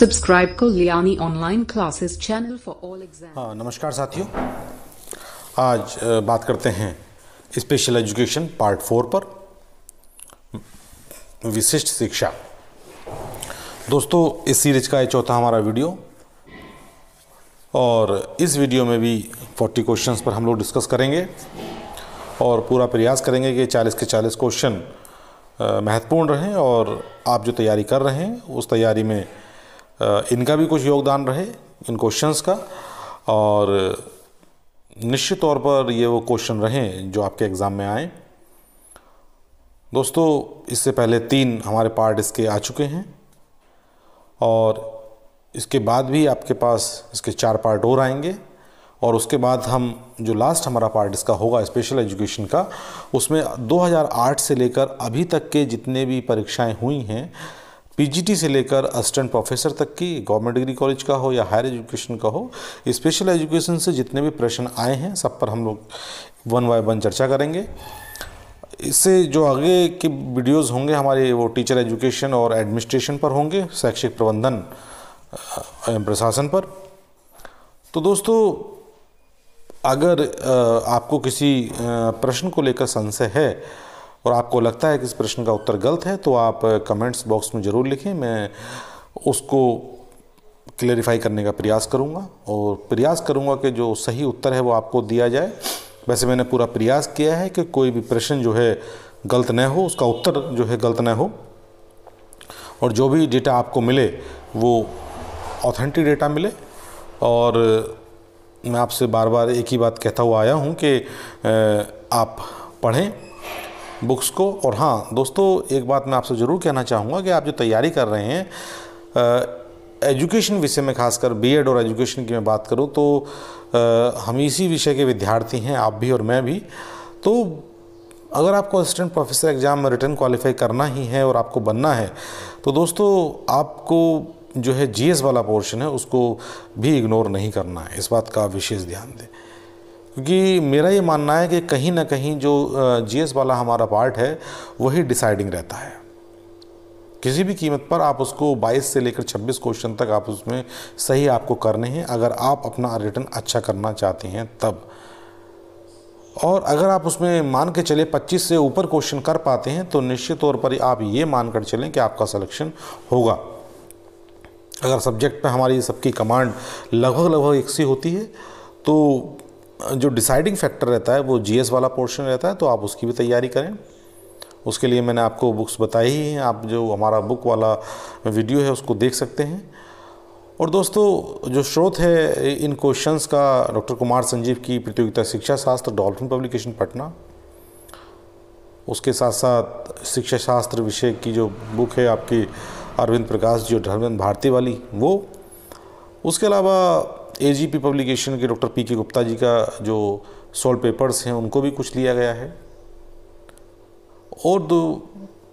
subscribe को लियानी online classes channel for all exam नमस्कार साथियों आज बात करते हैं स्पेशल एजुकेशन पार्ट फोर पर विशिष्ट शिक्षा दोस्तों इस सीरीज का ये चौथा हमारा वीडियो और इस वीडियो में भी 40 क्वेश्चंस पर हम लोग डिस्कस करेंगे और पूरा प्रयास करेंगे कि 40 के 40 क्वेश्चन महत्वपूर्ण रहें और आप जो तैयारी कर रहे हैं उस तैयारी में इनका भी कुछ योगदान रहे इन क्वेश्चंस का और निश्चित तौर पर ये वो क्वेश्चन रहें जो आपके एग्ज़ाम में आए दोस्तों इससे पहले तीन हमारे पार्ट इसके आ चुके हैं और इसके बाद भी आपके पास इसके चार पार्ट और आएंगे और उसके बाद हम जो लास्ट हमारा पार्ट इसका होगा स्पेशल एजुकेशन का उसमें 2008 से लेकर अभी तक के जितने भी परीक्षाएं हुई हैं पीजीटी से लेकर असिस्टेंट प्रोफेसर तक की गवर्नमेंट डिग्री कॉलेज का हो या हायर एजुकेशन का हो स्पेशल एजुकेशन से जितने भी प्रश्न आए हैं सब पर हम लोग वन बाय वन चर्चा करेंगे इससे जो आगे के वीडियोस होंगे हमारे वो टीचर एजुकेशन और एडमिनिस्ट्रेशन पर होंगे शैक्षिक प्रबंधन एवं प्रशासन पर तो दोस्तों अगर आपको किसी प्रश्न को लेकर संशय है और आपको लगता है कि इस प्रश्न का उत्तर गलत है तो आप कमेंट्स बॉक्स में ज़रूर लिखें मैं उसको क्लेरिफाई करने का प्रयास करूँगा और प्रयास करूँगा कि जो सही उत्तर है वो आपको दिया जाए वैसे मैंने पूरा प्रयास किया है कि कोई भी प्रश्न जो है गलत न हो उसका उत्तर जो है गलत न हो और जो भी डेटा आपको मिले वो ऑथेंटिक डेटा मिले और मैं आपसे बार बार एक ही बात कहता हुआ आया हूँ कि आप पढ़ें बुक्स को और हाँ दोस्तों एक बात मैं आपसे ज़रूर कहना चाहूँगा कि आप जो तैयारी कर रहे हैं एजुकेशन विषय में खासकर बीएड और एजुकेशन की मैं बात करूँ तो आ, हम इसी विषय के विद्यार्थी हैं आप भी और मैं भी तो अगर आपको असिस्टेंट प्रोफेसर एग्ज़ाम में रिटर्न क्वालिफाई करना ही है और आपको बनना है तो दोस्तों आपको जो है जीएस वाला पोर्शन है उसको भी इग्नोर नहीं करना है इस बात का विशेष ध्यान दें क्योंकि मेरा ये मानना है कि कहीं ना कहीं जो जीएस वाला हमारा पार्ट है वही डिसाइडिंग रहता है किसी भी कीमत पर आप उसको 22 से लेकर 26 क्वेश्चन तक आप उसमें सही आपको करने हैं अगर आप अपना रिटर्न अच्छा करना चाहते हैं तब और अगर आप उसमें मान के चले 25 से ऊपर क्वेश्चन कर पाते हैं तो निश्चित तौर पर आप ये मान कर चलें कि आपका सिलेक्शन होगा अगर सब्जेक्ट पर हमारी सबकी कमांड लगभग लगभग एक सी होती है तो जो डिसाइडिंग फैक्टर रहता है वो जीएस वाला पोर्शन रहता है तो आप उसकी भी तैयारी करें उसके लिए मैंने आपको बुक्स बताई ही हैं आप जो हमारा बुक वाला वीडियो है उसको देख सकते हैं और दोस्तों जो स्रोत है इन क्वेश्चंस का डॉक्टर कुमार संजीव की प्रतियोगिता शिक्षा शास्त्र डॉल्फिन पब्लिकेशन पटना उसके साथ साथ शिक्षा शास्त्र विषय की जो बुक है आपकी अरविंद प्रकाश जी और धर्मेंद्र भारती वाली वो उसके अलावा एजीपी पब्लिकेशन के डॉक्टर पी के गुप्ता जी का जो सोल पेपर्स हैं उनको भी कुछ लिया गया है और दो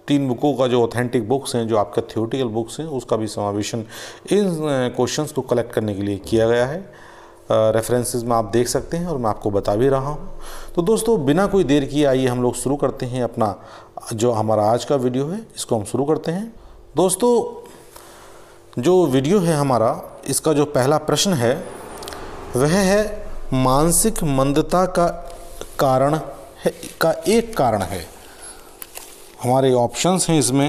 तीन बुकों का जो ऑथेंटिक बुक्स हैं जो आपका थियोटिकल बुक्स हैं उसका भी समावेशन इन क्वेश्चंस को कलेक्ट करने के लिए किया गया है रेफरेंसेस में आप देख सकते हैं और मैं आपको बता भी रहा हूँ तो दोस्तों बिना कोई देर किए आइए हम लोग शुरू करते हैं अपना जो हमारा आज का वीडियो है इसको हम शुरू करते हैं दोस्तों जो वीडियो है हमारा इसका जो पहला प्रश्न है वह है मानसिक मंदता का कारण है का एक कारण है हमारे ऑप्शंस हैं इसमें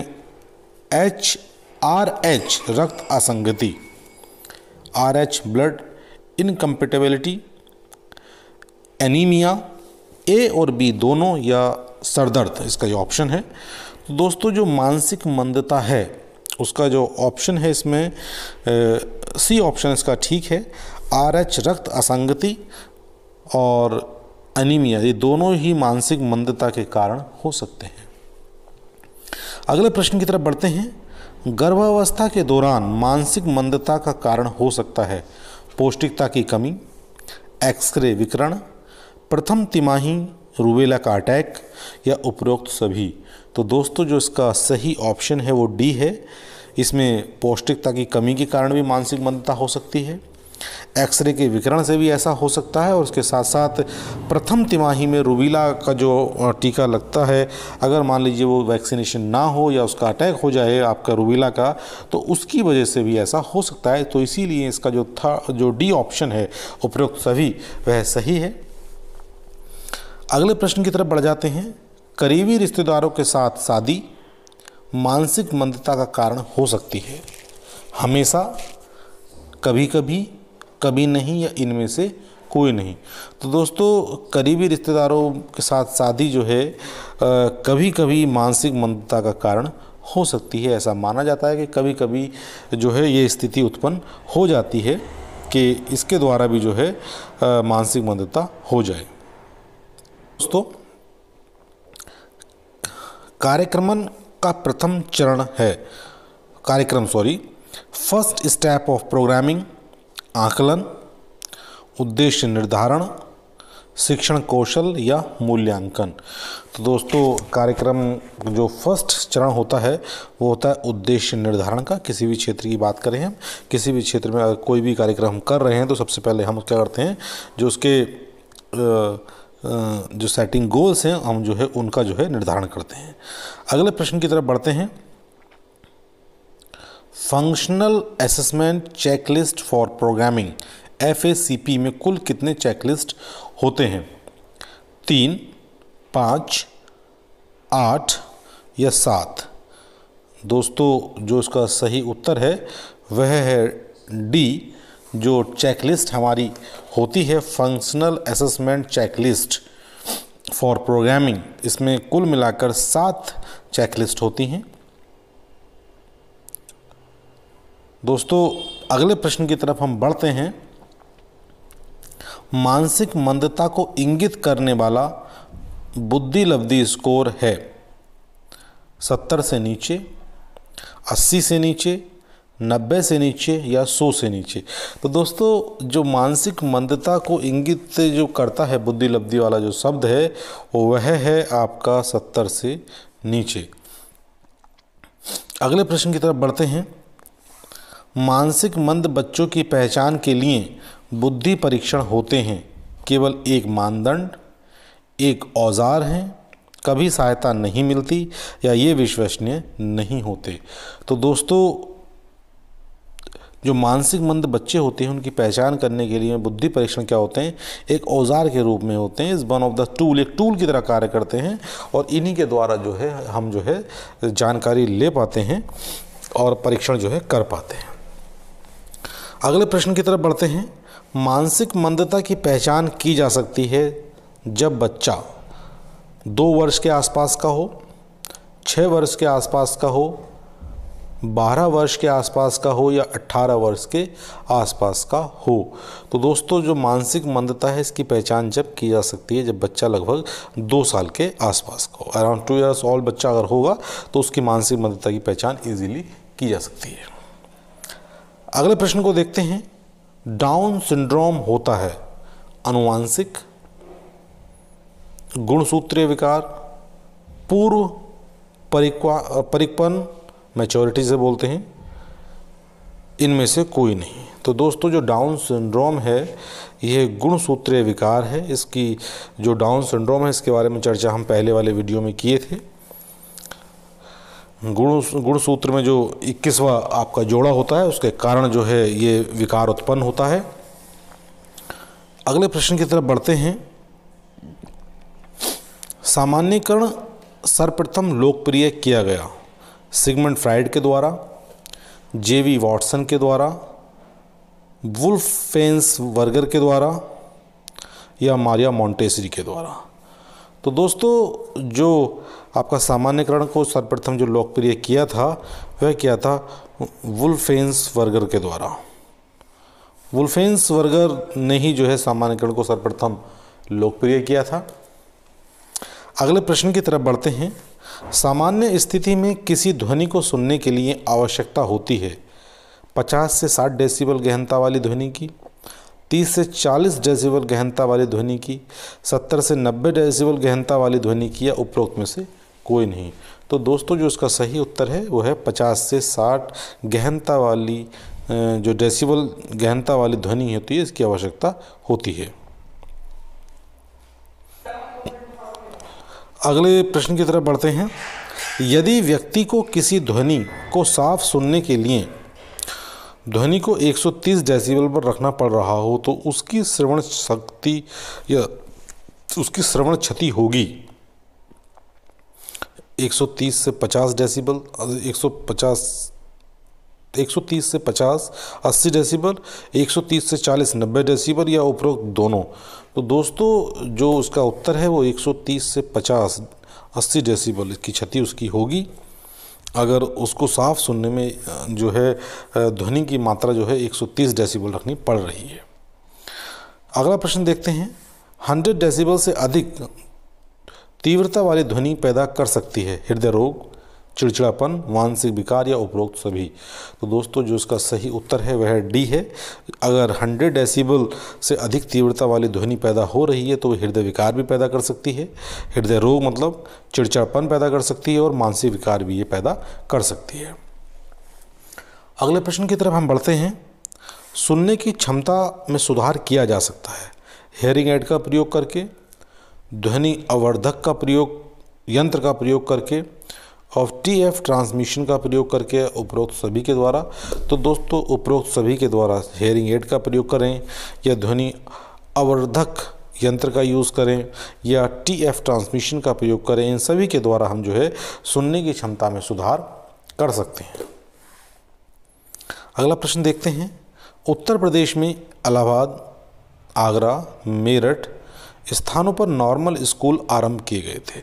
एच आर एच रक्त असंगति R H blood incompatibility anaemia A और बी दोनों या सरदर्द इसका ये ऑप्शन है तो दोस्तों जो मानसिक मंदता है उसका जो ऑप्शन है इसमें सी ऑप्शन इसका ठीक है आर एच रक्त असंगति और अनीमिया ये दोनों ही मानसिक मंदता के कारण हो सकते हैं अगले प्रश्न की तरफ बढ़ते हैं गर्भावस्था के दौरान मानसिक मंदता का कारण हो सकता है पौष्टिकता की कमी एक्सरे विकरण प्रथम तिमाही रूबेला का अटैक या उपरोक्त सभी तो दोस्तों जो इसका सही ऑप्शन है वो डी है इसमें पौष्टिकता की कमी के कारण भी मानसिक मंदता हो सकती है एक्सरे के विकरण से भी ऐसा हो सकता है और उसके साथ साथ प्रथम तिमाही में रूबीला का जो टीका लगता है अगर मान लीजिए वो वैक्सीनेशन ना हो या उसका अटैक हो जाए आपका रूबीला का तो उसकी वजह से भी ऐसा हो सकता है तो इसीलिए इसका जो था जो डी ऑप्शन है उपरोक्त सभी वह सही है अगले प्रश्न की तरफ बढ़ जाते हैं करीबी रिश्तेदारों के साथ शादी मानसिक मंदता का कारण हो सकती है हमेशा कभी कभी कभी नहीं या इनमें से कोई नहीं तो दोस्तों करीबी रिश्तेदारों के साथ शादी जो है कभी कभी मानसिक मंदता का कारण हो सकती है ऐसा माना जाता है कि कभी कभी जो है ये स्थिति उत्पन्न हो जाती है कि इसके द्वारा भी जो है मानसिक मंदता हो जाए दोस्तों कार्यक्रमन का प्रथम चरण है कार्यक्रम sorry first step of programming आकलन उद्देश्य निर्धारण शिक्षण कौशल या मूल्यांकन तो दोस्तों कार्यक्रम जो फर्स्ट चरण होता है वो होता है उद्देश्य निर्धारण का किसी भी क्षेत्र की बात करें हम किसी भी क्षेत्र में कोई भी कार्यक्रम हम कर रहे हैं तो सबसे पहले हम क्या करते हैं जो उसके जो सेटिंग गोल्स हैं हम जो है उनका जो है निर्धारण करते हैं अगले प्रश्न की तरफ बढ़ते हैं functional assessment checklist for programming F में कुल कितने चेकलिस्ट होते हैं तीन पाँच आठ या सात दोस्तों जो इसका सही उत्तर है वह है डी जो चेकलिस्ट हमारी होती है functional assessment checklist for programming इसमें कुल मिलाकर सात चेकलिस्ट होती हैं दोस्तों अगले प्रश्न की तरफ हम बढ़ते हैं मानसिक मंदता को इंगित करने वाला बुद्धि लब्धि स्कोर है सत्तर से नीचे अस्सी से नीचे नब्बे से नीचे या सौ से नीचे तो दोस्तों जो मानसिक मंदता को इंगित जो करता है बुद्धि लब्धि वाला जो शब्द है वह है आपका सत्तर से नीचे अगले प्रश्न की तरफ बढ़ते हैं मानसिक मंद बच्चों की पहचान के लिए बुद्धि परीक्षण होते हैं केवल एक मानदंड एक औजार हैं कभी सहायता नहीं मिलती या ये विश्वसनीय नहीं होते तो दोस्तों जो मानसिक मंद बच्चे होते हैं उनकी पहचान करने के लिए बुद्धि परीक्षण क्या होते हैं एक औजार के रूप में होते हैं इस वन ऑफ द टूल एक टूल की तरह कार्य करते हैं और इन्हीं के द्वारा जो है हम जो है जानकारी ले पाते हैं और परीक्षण जो है कर पाते हैं अगले प्रश्न की तरफ बढ़ते हैं मानसिक मंदता की पहचान की जा सकती है जब बच्चा दो वर्ष के आसपास का हो छः वर्ष के आसपास का हो बारह वर्ष के आसपास का हो या अट्ठारह वर्ष के आसपास का हो तो दोस्तों जो मानसिक मंदता है इसकी पहचान जब की जा सकती है जब बच्चा लगभग दो साल के आसपास का हो अराउंड टू ईयर्स ऑल बच्चा अगर होगा तो उसकी मानसिक मंदता की पहचान इजीली की जा सकती है अगले प्रश्न को देखते हैं डाउन सिंड्रोम होता है अनुवांशिक गुणसूत्रीय विकार पूर्व परिक्वा परिक्वन मैच्योरिटी से बोलते हैं इनमें से कोई नहीं तो दोस्तों जो डाउन सिंड्रोम है यह गुणसूत्रीय विकार है इसकी जो डाउन सिंड्रोम है इसके बारे में चर्चा हम पहले वाले वीडियो में किए थे गुण गुणसूत्र में जो इक्कीसवा आपका जोड़ा होता है उसके कारण जो है ये विकार उत्पन्न होता है अगले प्रश्न की तरफ बढ़ते हैं सामान्यकरण सर्वप्रथम लोकप्रिय किया गया सिगमंड फ्राइड के द्वारा जेवी वॉटसन के द्वारा वुल्फेंस वर्गर के द्वारा या मारिया मोंटेसरी के द्वारा तो दोस्तों जो आपका सामान्यकरण को सर्वप्रथम जो लोकप्रिय किया था वह किया था वुल्फेंस वर्गर के द्वारा वुल्फेंस वर्गर ने ही जो है सामान्यकरण को सर्वप्रथम लोकप्रिय किया था अगले प्रश्न की तरफ बढ़ते हैं सामान्य स्थिति में किसी ध्वनि को सुनने के लिए आवश्यकता होती है 50 से 60 डेसिबल गहनता वाली ध्वनि की 30 से 40 डेसिबल गहनता वाली ध्वनि की 70 से 90 डेसिबल गहनता वाली ध्वनि की या उपरोक्त में से कोई नहीं तो दोस्तों जो इसका सही उत्तर है वो है पचास से साठ गहनता वाली जो डेसिबल गहनता वाली ध्वनि होती है इसकी आवश्यकता होती है अगले प्रश्न की तरफ बढ़ते हैं यदि व्यक्ति को किसी ध्वनि को साफ सुनने के लिए ध्वनि को 130 डेसिबल पर रखना पड़ रहा हो तो उसकी श्रवण शक्ति या उसकी श्रवण क्षति होगी 130 से 50 डेसिबल 150 130 से 50 80 डेसिबल 130 से 40 90 डेसिबल या उपरोक्त दोनों तो दोस्तों जो उसका उत्तर है वो 130 से 50 80 डेसिबल की क्षति उसकी होगी अगर उसको साफ सुनने में जो है ध्वनि की मात्रा जो है 130 डेसिबल रखनी पड़ रही है अगला प्रश्न देखते हैं 100 डेसिबल से अधिक तीव्रता वाली ध्वनि पैदा कर सकती है हृदय रोग चिड़चिड़ापन मानसिक विकार या उपरोक्त सभी तो दोस्तों जो इसका सही उत्तर है वह डी है अगर 100 डेसिबल से अधिक तीव्रता वाली ध्वनि पैदा हो रही है तो वह हृदय विकार भी पैदा कर सकती है हृदय रोग मतलब चिड़चिड़ापन पैदा कर सकती है और मानसिक विकार भी ये पैदा कर सकती है अगले प्रश्न की तरफ हम बढ़ते हैं सुनने की क्षमता में सुधार किया जा सकता है हेयरिंग एड का प्रयोग करके ध्वनि अवर्धक का प्रयोग यंत्र का प्रयोग करके और टी एफ ट्रांसमिशन का प्रयोग करके उपरोक्त सभी के द्वारा तो दोस्तों उपरोक्त सभी के द्वारा हेयरिंग एड का प्रयोग करें या ध्वनि अवर्धक यंत्र का यूज़ करें या टी एफ ट्रांसमिशन का प्रयोग करें इन सभी के द्वारा हम जो है सुनने की क्षमता में सुधार कर सकते हैं अगला प्रश्न देखते हैं उत्तर प्रदेश में इलाहाबाद आगरा मेरठ स्थानों पर नॉर्मल स्कूल आरंभ किए गए थे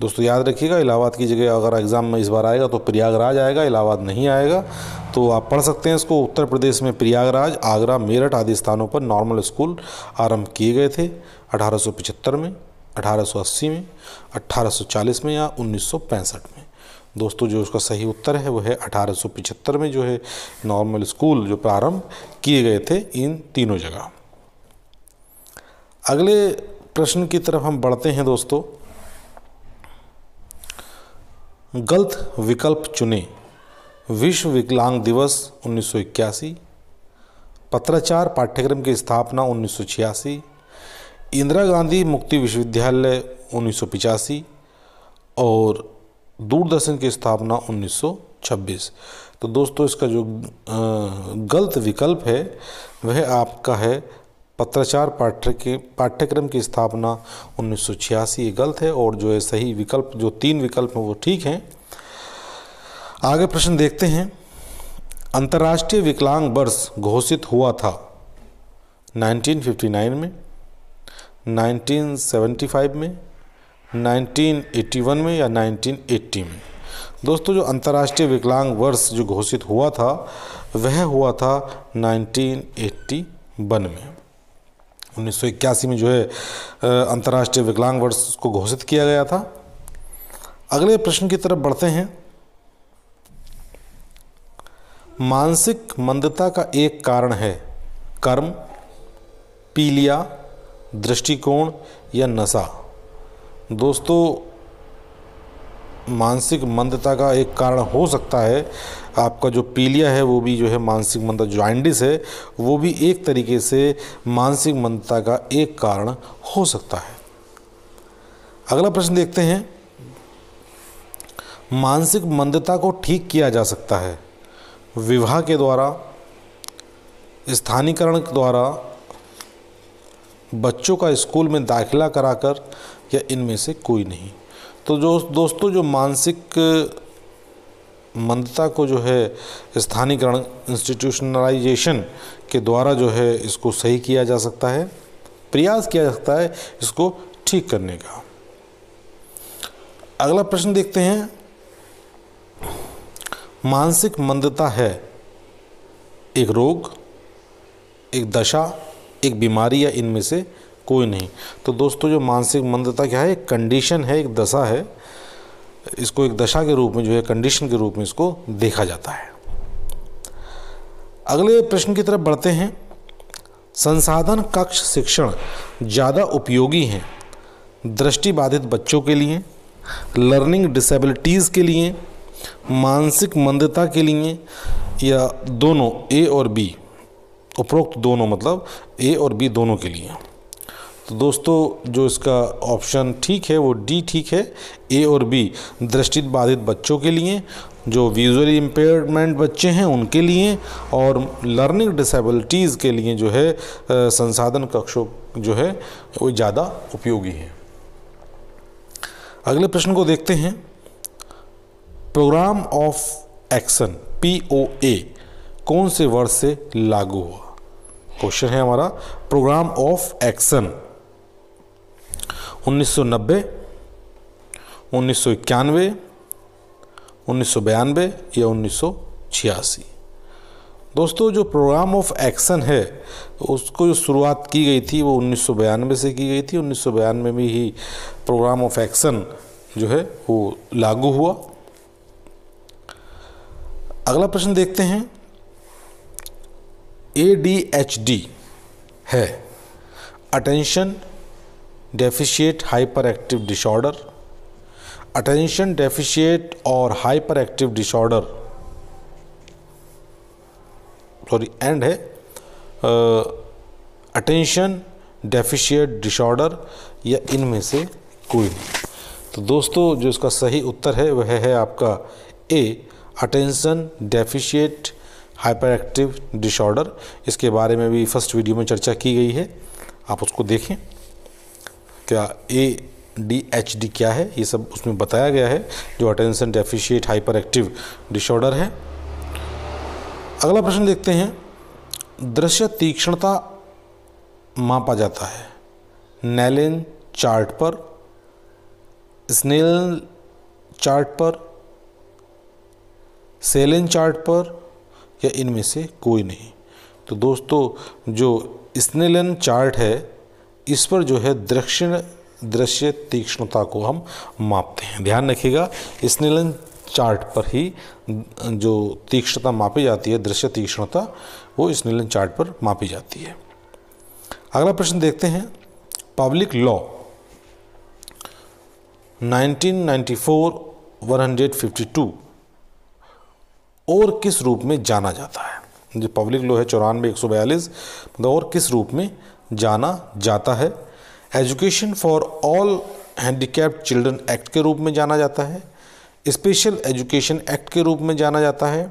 दोस्तों याद रखिएगा इलाहाबाद की जगह अगर एग्ज़ाम में इस बार आएगा तो प्रयागराज आएगा इलाहाबाद नहीं आएगा तो आप पढ़ सकते हैं इसको उत्तर प्रदेश में प्रयागराज आगरा मेरठ आदि स्थानों पर नॉर्मल स्कूल आरंभ किए गए थे 1875 में 1880 में 1840 में या 1965 में दोस्तों जो उसका सही उत्तर है वो है अठारह में जो है नॉर्मल स्कूल जो प्रारंभ किए गए थे इन तीनों जगह अगले प्रश्न की तरफ हम बढ़ते हैं दोस्तों गलत विकल्प चुने विश्व विकलांग दिवस उन्नीस पत्राचार पाठ्यक्रम की स्थापना उन्नीस इंदिरा गांधी मुक्ति विश्वविद्यालय उन्नीस और दूरदर्शन की स्थापना 1926 तो दोस्तों इसका जो गलत विकल्प है वह आपका है पत्राचार पाठ्य के पाठ्यक्रम की स्थापना उन्नीस सौ ये गलत है और जो है सही विकल्प जो तीन विकल्प हैं वो ठीक हैं आगे प्रश्न देखते हैं अंतर्राष्ट्रीय विकलांग वर्ष घोषित हुआ था 1959 में 1975 में 1981 में या 1980 में दोस्तों जो अंतर्राष्ट्रीय विकलांग वर्ष जो घोषित हुआ था वह हुआ था 1981 में उन्नीस में जो है अंतर्राष्ट्रीय विकलांग वर्ष को घोषित किया गया था अगले प्रश्न की तरफ बढ़ते हैं मानसिक मंदता का एक कारण है कर्म पीलिया दृष्टिकोण या नशा दोस्तों मानसिक मंदता का एक कारण हो सकता है आपका जो पीलिया है वो भी जो है मानसिक मंदता ज्वाइंडिस है वो भी एक तरीके से मानसिक मंदता का एक कारण हो सकता है अगला प्रश्न देखते हैं मानसिक मंदता को ठीक किया जा सकता है विवाह के द्वारा स्थानीकरण द्वारा बच्चों का स्कूल में दाखिला कराकर या इनमें से कोई नहीं तो जो दोस्तों जो मानसिक मंदता को जो है स्थानीयकरण इंस्टीट्यूशनलाइजेशन के द्वारा जो है इसको सही किया जा सकता है प्रयास किया जा सकता है इसको ठीक करने का अगला प्रश्न देखते हैं मानसिक मंदता है एक रोग एक दशा एक बीमारी या इनमें से कोई नहीं तो दोस्तों जो मानसिक मंदता क्या है एक कंडीशन है एक दशा है इसको एक दशा के रूप में जो है कंडीशन के रूप में इसको देखा जाता है अगले प्रश्न की तरफ बढ़ते हैं संसाधन कक्ष शिक्षण ज़्यादा उपयोगी हैं दृष्टि बाधित बच्चों के लिए लर्निंग डिसेबिलिटीज़ के लिए मानसिक मंदता के लिए या दोनों ए और बी उपरोक्त दोनों मतलब ए और बी दोनों के लिए तो दोस्तों जो इसका ऑप्शन ठीक है वो डी ठीक है ए और बी दृष्टि बाधित बच्चों के लिए जो विजुअली इम्पेयरमेंट बच्चे हैं उनके लिए और लर्निंग डिसेबिलिटीज़ के लिए जो है संसाधन कक्षों जो है वो ज़्यादा उपयोगी है अगले प्रश्न को देखते हैं programme of action P O A कौन से वर्ष से लागू हुआ क्वेश्चन है हमारा प्रोग्राम ऑफ एक्शन उन्नीस सौ नब्बे उन्नीस सौ इक्यानवे उन्नीस सौ बयानवे या उन्नीस सौ छियासी दोस्तों जो प्रोग्राम ऑफ एक्शन है उसको जो शुरुआत की गई थी वो उन्नीस से की गई थी उन्नीस में ही प्रोग्राम ऑफ एक्शन जो है वो लागू हुआ अगला प्रश्न देखते हैं ए डी एच डी है attention deficit hyperactive disorder attention deficit और hyperactive disorder sorry and है अटेंशन डेफिशिएट डिसऑर्डर या इनमें से कोई नहीं तो दोस्तों जो इसका सही उत्तर है वह है आपका A attention deficit hyperactive disorder इसके बारे में भी फर्स्ट वीडियो में चर्चा की गई है आप उसको देखें क्या ए डी एच डी क्या है ये सब उसमें बताया गया है जो attention deficit hyperactive disorder है अगला प्रश्न देखते हैं दृश्य तीक्ष्णता मापा जाता है नैलिन चार्ट पर स्नेल चार्ट पर सेलिन चार्ट पर या इनमें से कोई नहीं तो दोस्तों जो स्नेलन चार्ट है इस पर जो है दृक्षिण दृश्य तीक्ष्णता को हम मापते हैं ध्यान रखिएगा स्निलन चार्ट पर ही जो तीक्ष्णता मापी जाती है दृश्य तीक्ष्णता वो स्नेलन चार्ट पर मापी जाती है अगला प्रश्न देखते हैं पब्लिक लॉ 1994-152 और किस रूप में जाना जाता है जो पब्लिक लॉ है चौरानवे एक सौ बयालीस मतलब और किस रूप में जाना जाता है education for all handicapped children act के रूप में जाना जाता है स्पेशल एजुकेशन एक्ट के रूप में जाना जाता है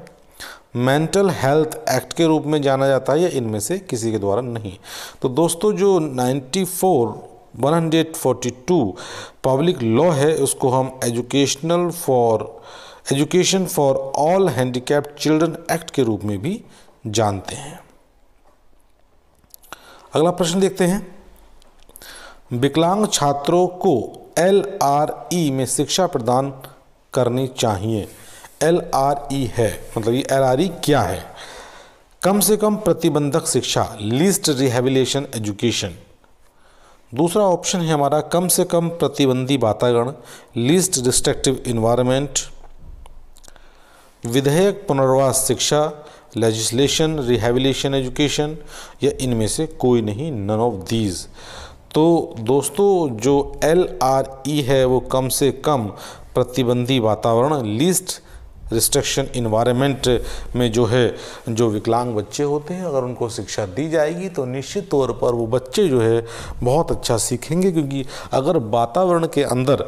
मेंटल हेल्थ एक्ट के रूप में जाना जाता है या इनमें से किसी के द्वारा नहीं तो दोस्तों जो 94 142 पब्लिक लॉ है उसको हम educational for education for all handicapped children act के रूप में भी जानते हैं अगला प्रश्न देखते हैं विकलांग छात्रों को एल आर ई में शिक्षा प्रदान करनी चाहिए एल आर ई है मतलब ये एल आर ई क्या है कम से कम प्रतिबंधक शिक्षा लिस्ट रिहेबिलेशन एजुकेशन दूसरा ऑप्शन है हमारा कम से कम प्रतिबंधी वातावरण लीस्ट रिस्ट्रिक्टिव इन्वायरमेंट विधेयक पुनर्वास शिक्षा लेजिस्लेशन रिहेबिलेशन एजुकेशन या इनमें से कोई नहीं नन ऑफ दीज तो दोस्तों जो एल आर ई है वो कम से कम प्रतिबंधी वातावरण लिस्ट रिस्ट्रिक्शन इन्वायरमेंट में जो है जो विकलांग बच्चे होते हैं अगर उनको शिक्षा दी जाएगी तो निश्चित तौर पर वो बच्चे जो है बहुत अच्छा सीखेंगे क्योंकि अगर वातावरण के अंदर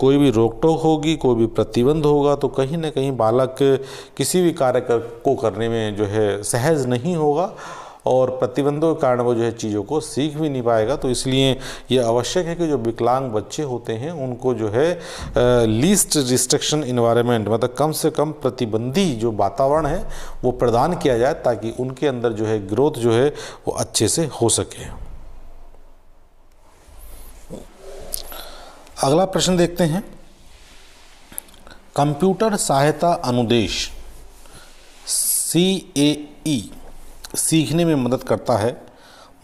कोई भी रोक टोक होगी कोई भी प्रतिबंध होगा तो कहीं ना कहीं बालक किसी भी कार्य को करने में जो है सहज नहीं होगा और प्रतिबंधों के कारण वो जो है चीज़ों को सीख भी नहीं पाएगा तो इसलिए ये आवश्यक है कि जो विकलांग बच्चे होते हैं उनको जो है लीस्ट रिस्ट्रिक्शन इन्वायरमेंट मतलब कम से कम प्रतिबंधी जो वातावरण है वो प्रदान किया जाए ताकि उनके अंदर जो है ग्रोथ जो है वो अच्छे से हो सके अगला प्रश्न देखते हैं कंप्यूटर सहायता अनुदेश सी ए ई सीखने में मदद करता है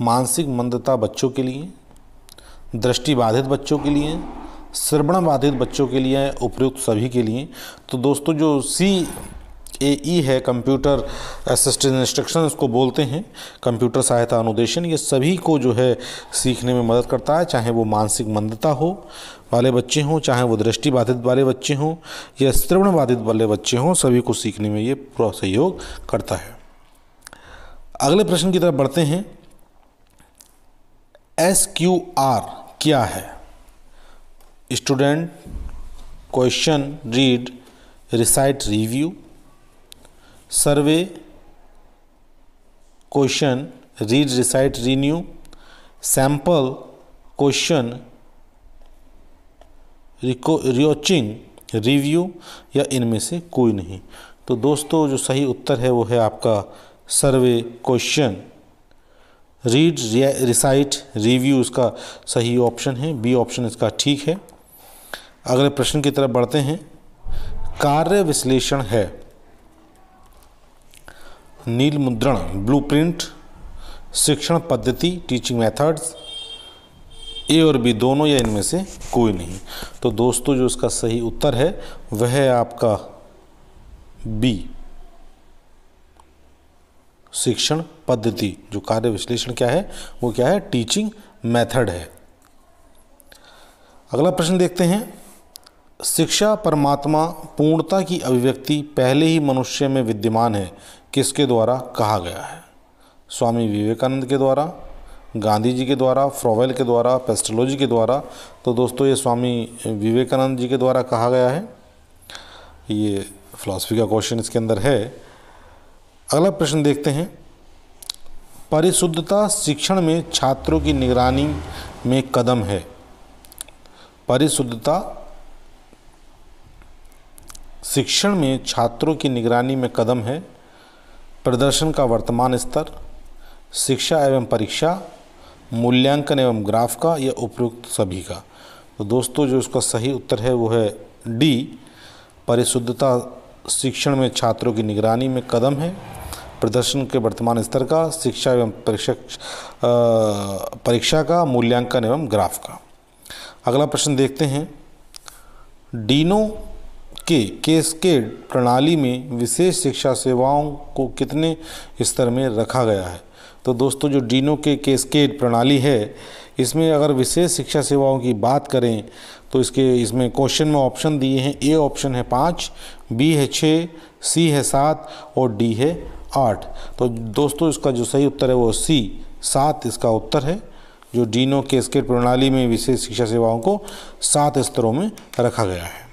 मानसिक मंदता बच्चों के लिए दृष्टि बाधित बच्चों के लिए श्रवण बाधित बच्चों के लिए उपयुक्त सभी के लिए तो दोस्तों जो सी ए ई है कंप्यूटर असिस्टेंट इंस्ट्रक्शन इसको बोलते हैं कंप्यूटर सहायता अनुदेशन ये सभी को जो है सीखने में मदद करता है चाहे वो मानसिक मंदता हो वाले बच्चे हों चाहे वो दृष्टि बाधित वाले बच्चे हों या श्रवण बाधित वाले बच्चे हों सभी को सीखने में ये सहयोग करता है अगले प्रश्न की तरफ बढ़ते हैं एस क्यू आर क्या है student question read recite review survey question read recite renew sample question रिकोचिंग रिव्यू या इनमें से कोई नहीं तो दोस्तों जो सही उत्तर है वो है आपका survey question read recite review इसका सही ऑप्शन है बी ऑप्शन इसका ठीक है अगले प्रश्न की तरफ बढ़ते हैं कार्य विश्लेषण है नील मुद्रण ब्लूप्रिंट शिक्षण पद्धति टीचिंग मेथड्स ए और बी दोनों या इनमें से कोई नहीं तो दोस्तों जो इसका सही उत्तर है वह है आपका बी शिक्षण पद्धति जो कार्य विश्लेषण क्या है वो क्या है टीचिंग मेथड है अगला प्रश्न देखते हैं शिक्षा परमात्मा पूर्णता की अभिव्यक्ति पहले ही मनुष्य में विद्यमान है किसके द्वारा कहा गया है स्वामी विवेकानंद के द्वारा गांधी जी के द्वारा फ्रोवेल के द्वारा पेस्ट्रोलॉजी के द्वारा तो दोस्तों ये स्वामी विवेकानंद जी के द्वारा कहा गया है ये फ़िलासफ़ी का क्वेश्चन इसके अंदर है अगला प्रश्न देखते हैं परिशुद्धता शिक्षण में छात्रों की निगरानी में कदम है परिशुद्धता शिक्षण में छात्रों की निगरानी में कदम है प्रदर्शन का वर्तमान स्तर शिक्षा एवं परीक्षा मूल्यांकन एवं ग्राफ का या उपयुक्त सभी का तो दोस्तों जो इसका सही उत्तर है वो है डी परिशुद्धता शिक्षण में छात्रों की निगरानी में कदम है प्रदर्शन के वर्तमान स्तर का शिक्षा एवं परीक्षक परीक्षा का मूल्यांकन एवं ग्राफ का अगला प्रश्न देखते हैं डीनो के केस के प्रणाली में विशेष शिक्षा सेवाओं को कितने स्तर में रखा गया है तो दोस्तों जो डीनो के केस्केड प्रणाली है इसमें अगर विशेष शिक्षा सेवाओं की बात करें तो इसके इसमें क्वेश्चन में ऑप्शन दिए हैं ए ऑप्शन है पाँच बी है छः सी है सात और डी है आठ तो दोस्तों इसका जो सही उत्तर है वो सी सात इसका उत्तर है जो डीनो के स्केट प्रणाली में विशेष शिक्षा सेवाओं को सात स्तरों में रखा गया है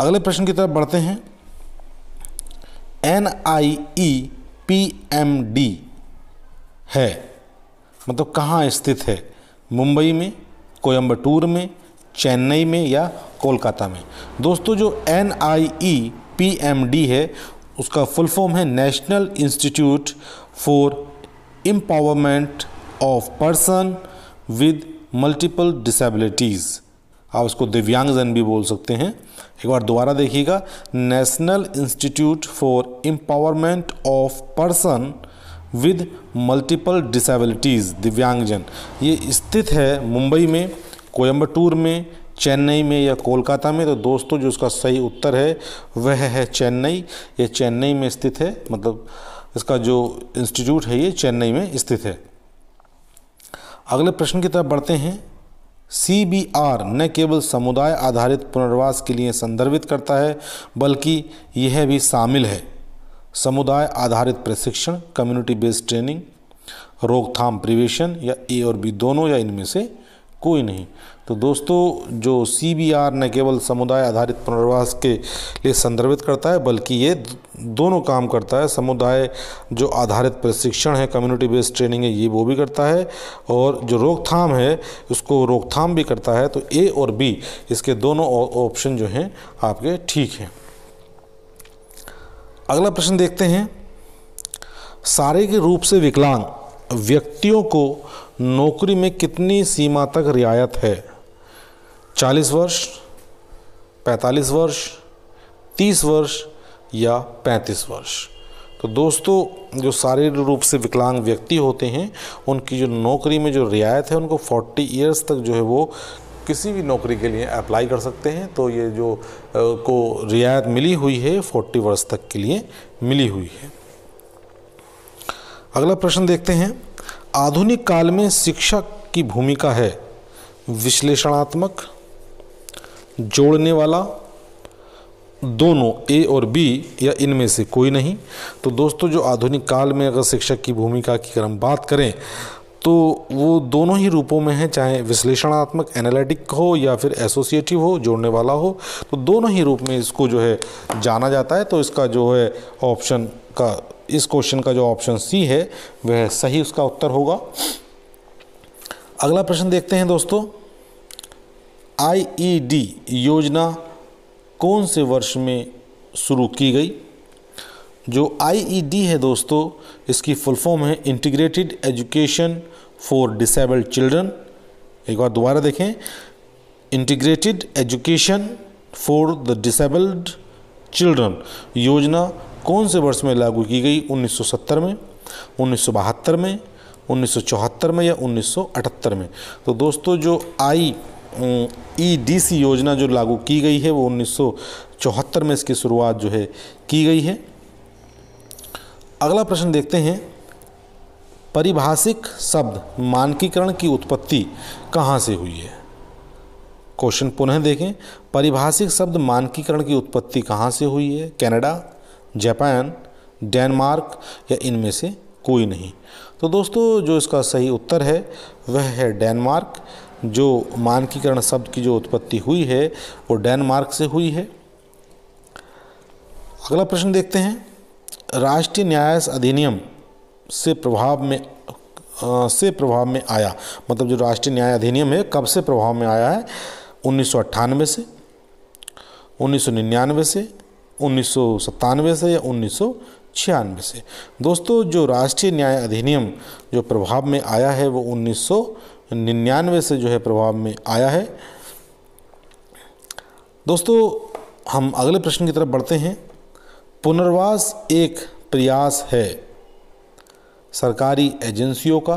अगले प्रश्न की तरफ बढ़ते हैं N I E P M D है मतलब कहाँ स्थित है मुंबई में कोयम्बटूर में चेन्नई में या कोलकाता में दोस्तों जो N I E P M D है उसका फुल फॉर्म है national institute for empowerment of person with multiple disabilities आप उसको दिव्यांगजन भी बोल सकते हैं एक बार दोबारा देखिएगा national institute for empowerment of person with multiple disabilities दिव्यांगजन ये स्थित है मुंबई में कोयम्बटूर में चेन्नई में या कोलकाता में तो दोस्तों जो उसका सही उत्तर है वह है चेन्नई ये चेन्नई में स्थित है मतलब इसका जो इंस्टीट्यूट है ये चेन्नई में स्थित है अगले प्रश्न की तरफ बढ़ते हैं सी बी आर न केवल समुदाय आधारित पुनर्वास के लिए संदर्भित करता है बल्कि यह भी शामिल है समुदाय आधारित प्रशिक्षण कम्युनिटी बेस्ड ट्रेनिंग रोकथाम प्रिवेशन या ए और बी दोनों या इनमें से कोई नहीं तो दोस्तों जो सी न केवल समुदाय आधारित पुनर्वास के लिए संदर्भित करता है बल्कि ये दोनों काम करता है समुदाय जो आधारित प्रशिक्षण है कम्युनिटी बेस्ड ट्रेनिंग है ये वो भी करता है और जो रोकथाम है उसको रोकथाम भी करता है तो ए और बी इसके दोनों ऑप्शन जो हैं आपके ठीक हैं अगला प्रश्न देखते हैं सारे के रूप से विकलांग व्यक्तियों को नौकरी में कितनी सीमा तक रियायत है 40 वर्ष 45 वर्ष 30 वर्ष या 35 वर्ष तो दोस्तों जो शारीरिक रूप से विकलांग व्यक्ति होते हैं उनकी जो नौकरी में जो रियायत है उनको 40 ईयर्स तक जो है वो किसी भी नौकरी के लिए अप्लाई कर सकते हैं तो ये जो को रियायत मिली हुई है 40 वर्ष तक के लिए मिली हुई है अगला प्रश्न देखते हैं आधुनिक काल में शिक्षा की भूमिका है विश्लेषणात्मक जोड़ने वाला दोनों ए और बी या इनमें से कोई नहीं तो दोस्तों जो आधुनिक काल में अगर शिक्षक की भूमिका की अगर हम बात करें तो वो दोनों ही रूपों में है चाहे विश्लेषणात्मक एनालिटिक हो या फिर एसोसिएटिव हो जोड़ने वाला हो तो दोनों ही रूप में इसको जो है जाना जाता है तो इसका जो है ऑप्शन का इस क्वेश्चन का जो ऑप्शन सी है वह सही उसका उत्तर होगा अगला प्रश्न देखते हैं दोस्तों आईईडी e योजना कौन से वर्ष में शुरू की गई जो आईईडी e है दोस्तों इसकी फुल फॉर्म है integrated education for disabled children एक बार दोबारा देखें integrated education for the disabled children योजना कौन से वर्ष में लागू की गई 1970 में 1972 में 1974 में या 1978 में तो दोस्तों जो आई ई डी सी योजना जो लागू की गई है वो 1974 में इसकी शुरुआत जो है की गई है अगला प्रश्न देखते हैं परिभाषिक शब्द मानकीकरण की उत्पत्ति कहाँ से हुई है क्वेश्चन पुनः देखें परिभाषिक शब्द मानकीकरण की उत्पत्ति कहाँ से हुई है कनाडा जापान डेनमार्क या इनमें से कोई नहीं तो दोस्तों जो इसका सही उत्तर है वह है डेनमार्क जो मानकीकरण शब्द की जो उत्पत्ति हुई है वो डेनमार्क से हुई है अगला प्रश्न देखते हैं राष्ट्रीय न्याय अधिनियम से प्रभाव में आ, से प्रभाव में आया मतलब जो राष्ट्रीय न्याय अधिनियम है कब से प्रभाव में आया है उन्नीस से उन्नीस से उन्नीस से या उन्नीस छियानवे से दोस्तों जो राष्ट्रीय न्याय अधिनियम जो प्रभाव में आया है वो उन्नीस से जो है प्रभाव में आया है दोस्तों हम अगले प्रश्न की तरफ बढ़ते हैं पुनर्वास एक प्रयास है सरकारी एजेंसियों का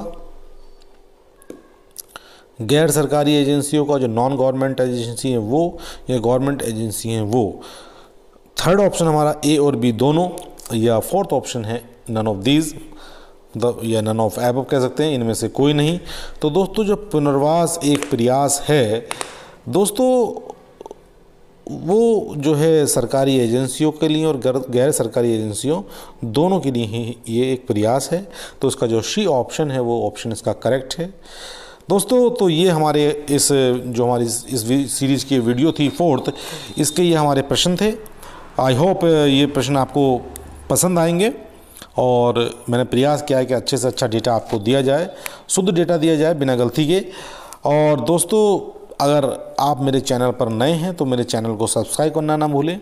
गैर सरकारी एजेंसियों का जो नॉन गवर्नमेंट एजेंसी हैं वो या गवर्नमेंट एजेंसी हैं वो थर्ड ऑप्शन हमारा ए और बी दोनों या फोर्थ ऑप्शन है नन ऑफ दीज द या नन ऑफ एब कह सकते हैं इनमें से कोई नहीं तो दोस्तों जो पुनर्वास एक प्रयास है दोस्तों वो जो है सरकारी एजेंसियों के लिए और गैर सरकारी एजेंसियों दोनों के लिए ही ये एक प्रयास है तो उसका जो शी ऑप्शन है वो ऑप्शन इसका करेक्ट है दोस्तों तो ये हमारे इस जो हमारी इस सीरीज़ की वीडियो थी फोर्थ इसके ये हमारे प्रश्न थे आई होप uh, ये प्रश्न आपको पसंद आएंगे और मैंने प्रयास किया है कि अच्छे से अच्छा डेटा आपको दिया जाए शुद्ध डेटा दिया जाए बिना गलती के और दोस्तों अगर आप मेरे चैनल पर नए हैं तो मेरे चैनल को सब्सक्राइब करना ना भूलें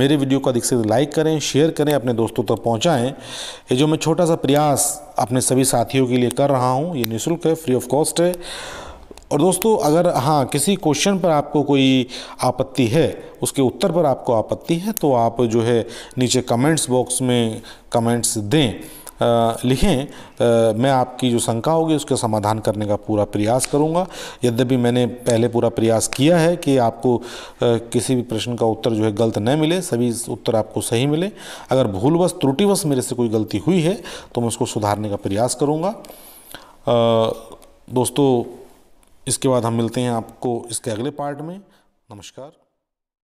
मेरे वीडियो को अधिक से लाइक करें शेयर करें अपने दोस्तों तक तो पहुंचाएं ये जो मैं छोटा सा प्रयास अपने सभी साथियों के लिए कर रहा हूं ये निःशुल्क है फ्री ऑफ कॉस्ट है और दोस्तों अगर हाँ किसी क्वेश्चन पर आपको कोई आपत्ति है उसके उत्तर पर आपको आपत्ति है तो आप जो है नीचे कमेंट्स बॉक्स में कमेंट्स दें आ, लिखें आ, मैं आपकी जो शंका होगी उसके समाधान करने का पूरा प्रयास करूंगा यद्यपि मैंने पहले पूरा प्रयास किया है कि आपको आ, किसी भी प्रश्न का उत्तर जो है गलत न मिले सभी उत्तर आपको सही मिले अगर भूलवश त्रुटिवश मेरे से कोई गलती हुई है तो मैं उसको सुधारने का प्रयास करूँगा दोस्तों इसके बाद हम मिलते हैं आपको इसके अगले पार्ट में नमस्कार